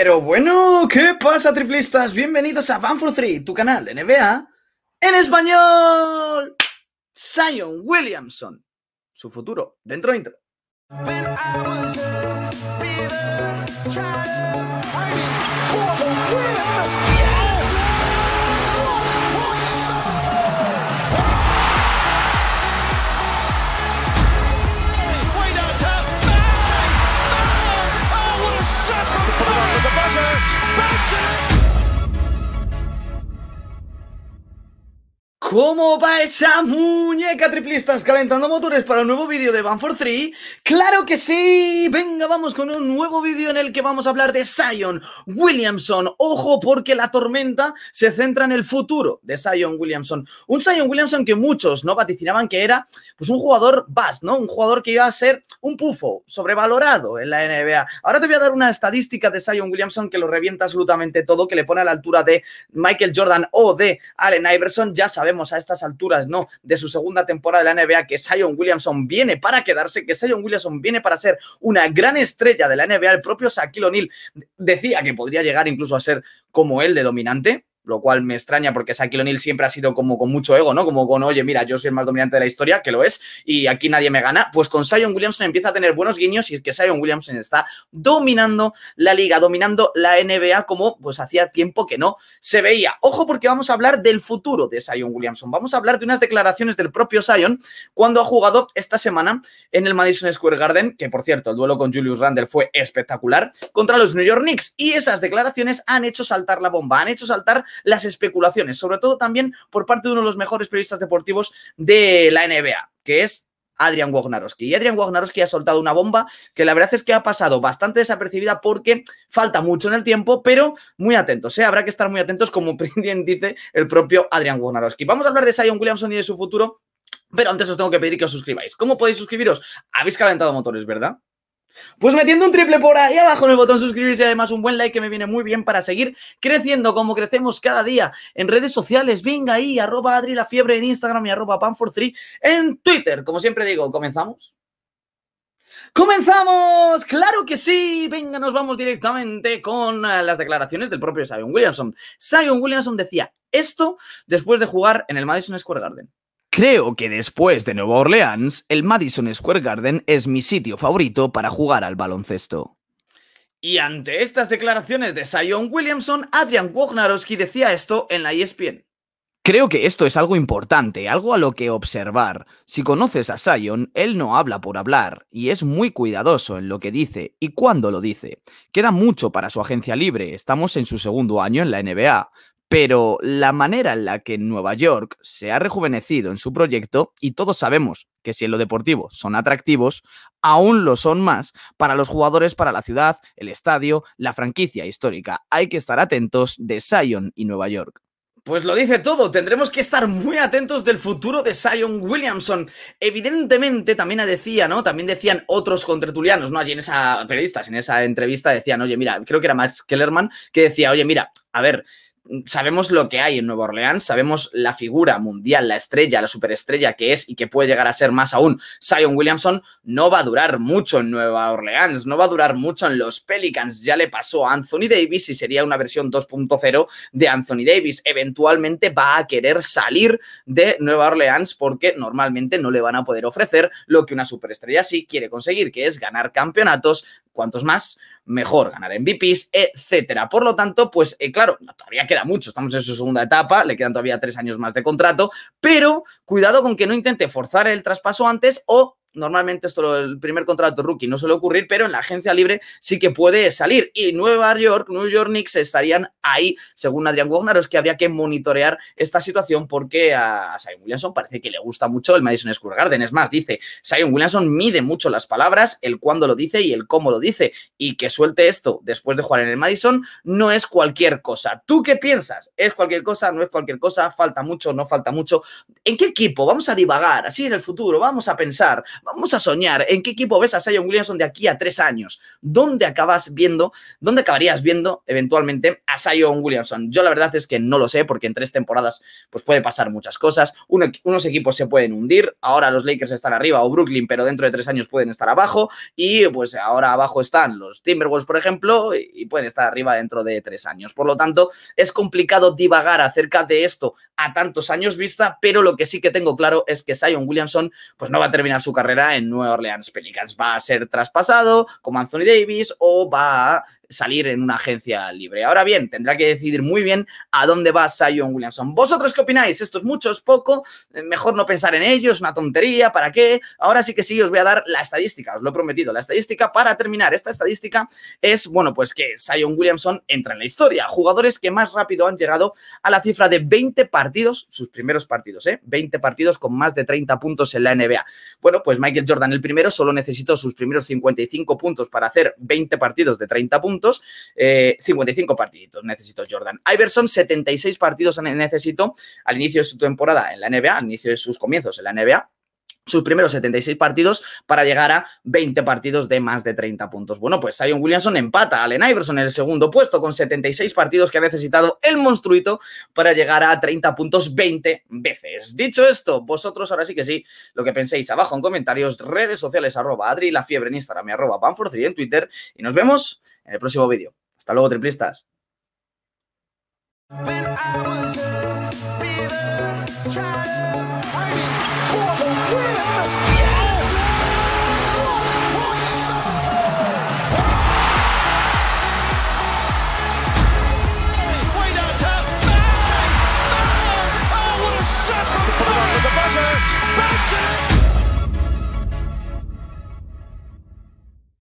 Pero bueno, ¿qué pasa, triplistas? Bienvenidos a For 3, tu canal de NBA en español. Zion Williamson, su futuro, dentro intro. ¿Cómo va esa muñeca triplistas calentando motores para un nuevo vídeo de For 3? ¡Claro que sí! Venga, vamos con un nuevo vídeo en el que vamos a hablar de Sion Williamson. Ojo, porque la tormenta se centra en el futuro de Sion Williamson. Un Sion Williamson que muchos no vaticinaban que era pues un jugador bas, ¿no? Un jugador que iba a ser un pufo, sobrevalorado en la NBA. Ahora te voy a dar una estadística de Sion Williamson que lo revienta absolutamente todo, que le pone a la altura de Michael Jordan o de Allen Iverson. Ya sabemos a estas alturas, ¿no? De su segunda temporada de la NBA, que Sion Williamson viene para quedarse, que Sion Williamson viene para ser una gran estrella de la NBA. El propio Shaquille O'Neal decía que podría llegar incluso a ser como él de dominante lo cual me extraña porque Shaquille O'Neal siempre ha sido como con mucho ego, ¿no? Como con, oye, mira, yo soy el más dominante de la historia, que lo es, y aquí nadie me gana. Pues con Sion Williamson empieza a tener buenos guiños y es que Sion Williamson está dominando la liga, dominando la NBA como pues hacía tiempo que no se veía. Ojo porque vamos a hablar del futuro de Sion Williamson. Vamos a hablar de unas declaraciones del propio Sion cuando ha jugado esta semana en el Madison Square Garden, que por cierto, el duelo con Julius Randle fue espectacular, contra los New York Knicks. Y esas declaraciones han hecho saltar la bomba, han hecho saltar las especulaciones, sobre todo también por parte de uno de los mejores periodistas deportivos de la NBA, que es Adrian Wojnarowski. Y Adrian Wojnarowski ha soltado una bomba que la verdad es que ha pasado bastante desapercibida porque falta mucho en el tiempo, pero muy atentos, ¿eh? Habrá que estar muy atentos, como bien dice el propio Adrian Wojnarowski. Vamos a hablar de Sion Williamson y de su futuro, pero antes os tengo que pedir que os suscribáis. ¿Cómo podéis suscribiros? Habéis calentado motores, ¿verdad? Pues metiendo un triple por ahí abajo en el botón suscribirse y además un buen like que me viene muy bien para seguir creciendo como crecemos cada día en redes sociales. Venga ahí, arroba Adri La Fiebre en Instagram y arroba Panfor3 en Twitter. Como siempre digo, ¿comenzamos? ¡Comenzamos! ¡Claro que sí! Venga, nos vamos directamente con eh, las declaraciones del propio Sion Williamson. Sion Williamson decía esto después de jugar en el Madison Square Garden. Creo que después de Nueva Orleans, el Madison Square Garden es mi sitio favorito para jugar al baloncesto. Y ante estas declaraciones de Zion Williamson, Adrian Wojnarowski decía esto en la ESPN. Creo que esto es algo importante, algo a lo que observar. Si conoces a Zion, él no habla por hablar y es muy cuidadoso en lo que dice y cuando lo dice. Queda mucho para su agencia libre, estamos en su segundo año en la NBA, pero la manera en la que Nueva York se ha rejuvenecido en su proyecto, y todos sabemos que si en lo deportivo son atractivos, aún lo son más para los jugadores, para la ciudad, el estadio, la franquicia histórica. Hay que estar atentos de Sion y Nueva York. Pues lo dice todo, tendremos que estar muy atentos del futuro de Sion Williamson. Evidentemente, también decía, ¿no? También decían otros contretulianos, ¿no? Allí en esa periodistas, en esa entrevista decían, oye, mira, creo que era Max Kellerman, que decía, oye, mira, a ver, sabemos lo que hay en Nueva Orleans, sabemos la figura mundial, la estrella, la superestrella que es y que puede llegar a ser más aún Sion Williamson, no va a durar mucho en Nueva Orleans, no va a durar mucho en los Pelicans. Ya le pasó a Anthony Davis y sería una versión 2.0 de Anthony Davis. Eventualmente va a querer salir de Nueva Orleans porque normalmente no le van a poder ofrecer lo que una superestrella sí quiere conseguir, que es ganar campeonatos, cuantos más, mejor, ganar MVPs, etcétera. Por lo tanto, pues eh, claro, todavía queda mucho, estamos en su segunda etapa, le quedan todavía tres años más de contrato, pero cuidado con que no intente forzar el traspaso antes o Normalmente esto, el primer contrato rookie no suele ocurrir, pero en la agencia libre sí que puede salir. Y Nueva York, New York Knicks estarían ahí, según Adrian Wagner, es que habría que monitorear esta situación porque a Simon Williamson parece que le gusta mucho el Madison Square Garden. Es más, dice, Simon Williamson mide mucho las palabras, el cuándo lo dice y el cómo lo dice. Y que suelte esto después de jugar en el Madison no es cualquier cosa. ¿Tú qué piensas? ¿Es cualquier cosa? ¿No es cualquier cosa? ¿Falta mucho? ¿No falta mucho? ¿En qué equipo? Vamos a divagar así en el futuro, vamos a pensar, vamos a soñar, ¿en qué equipo ves a Sion Williamson de aquí a tres años? ¿Dónde acabas viendo, dónde acabarías viendo eventualmente a Sion Williamson? Yo la verdad es que no lo sé, porque en tres temporadas pues puede pasar muchas cosas, unos equipos se pueden hundir, ahora los Lakers están arriba o Brooklyn, pero dentro de tres años pueden estar abajo, y pues ahora abajo están los Timberwolves, por ejemplo, y pueden estar arriba dentro de tres años. Por lo tanto, es complicado divagar acerca de esto a tantos años vista, pero lo que sí que tengo claro es que Sion Williamson pues no va a terminar su carrera en Nueva Orleans Pelicans. Va a ser traspasado como Anthony Davis o va a salir en una agencia libre. Ahora bien, tendrá que decidir muy bien a dónde va Sion Williamson. ¿Vosotros qué opináis? ¿Esto es mucho? ¿Es poco? Eh, mejor no pensar en ellos, una tontería, ¿para qué? Ahora sí que sí, os voy a dar la estadística, os lo he prometido, la estadística para terminar. Esta estadística es, bueno, pues que Sion Williamson entra en la historia. Jugadores que más rápido han llegado a la cifra de 20 partidos, sus primeros partidos, ¿eh? 20 partidos con más de 30 puntos en la NBA. Bueno, pues Michael Jordan el primero solo necesitó sus primeros 55 puntos para hacer 20 partidos de 30 puntos, 55 eh, partiditos necesito Jordan. Iverson 76 partidos necesitó al inicio de su temporada en la NBA, al inicio de sus comienzos en la NBA, sus primeros 76 partidos para llegar a 20 partidos de más de 30 puntos. Bueno, pues Zion Williamson empata a Allen Iverson en el segundo puesto con 76 partidos que ha necesitado el monstruito para llegar a 30 puntos 20 veces. Dicho esto, vosotros ahora sí que sí, lo que penséis abajo en comentarios, redes sociales arroba Adri, la fiebre en Instagram y arroba Panforth y en Twitter y nos vemos en el próximo vídeo. Hasta luego, triplistas. for the win! Yes!